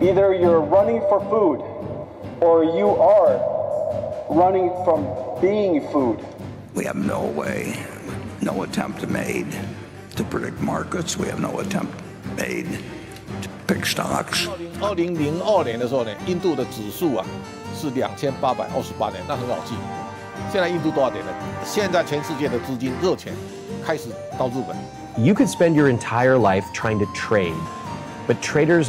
Either you're running for food or you are running from being food. We have no way, no attempt made to predict markets. We have no attempt made to pick stocks. 二零零二年的时候呢，印度的指数啊是两千八百二十八点，那很好记。现在印度多少点呢？现在全世界的资金热钱开始到日本。You could spend your entire life trying to trade, but traders